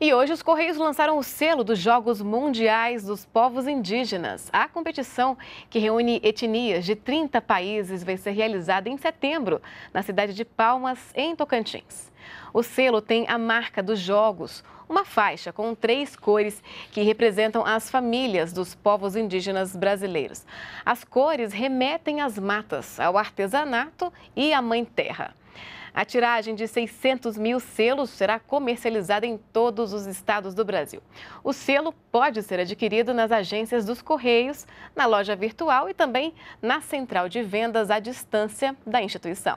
E hoje os Correios lançaram o selo dos Jogos Mundiais dos Povos Indígenas. A competição, que reúne etnias de 30 países, vai ser realizada em setembro, na cidade de Palmas, em Tocantins. O selo tem a marca dos jogos, uma faixa com três cores que representam as famílias dos povos indígenas brasileiros. As cores remetem às matas, ao artesanato e à mãe terra. A tiragem de 600 mil selos será comercializada em todos os estados do Brasil. O selo pode ser adquirido nas agências dos Correios, na loja virtual e também na central de vendas à distância da instituição.